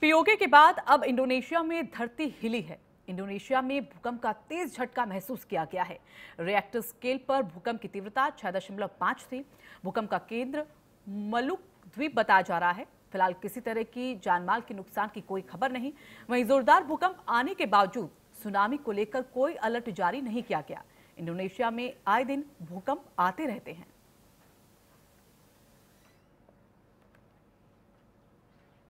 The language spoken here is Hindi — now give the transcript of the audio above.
पीओके के बाद अब इंडोनेशिया में धरती हिली है इंडोनेशिया में भूकंप का तेज झटका महसूस किया गया है रिएक्टर स्केल पर भूकंप की तीव्रता छह दशमलव पांच थी भूकंप का केंद्र मलुक द्वीप बताया जा रहा है फिलहाल किसी तरह की जानमाल के नुकसान की कोई खबर नहीं वहीं जोरदार भूकंप आने के बावजूद सुनामी को लेकर कोई अलर्ट जारी नहीं किया गया इंडोनेशिया में आए दिन भूकंप आते रहते हैं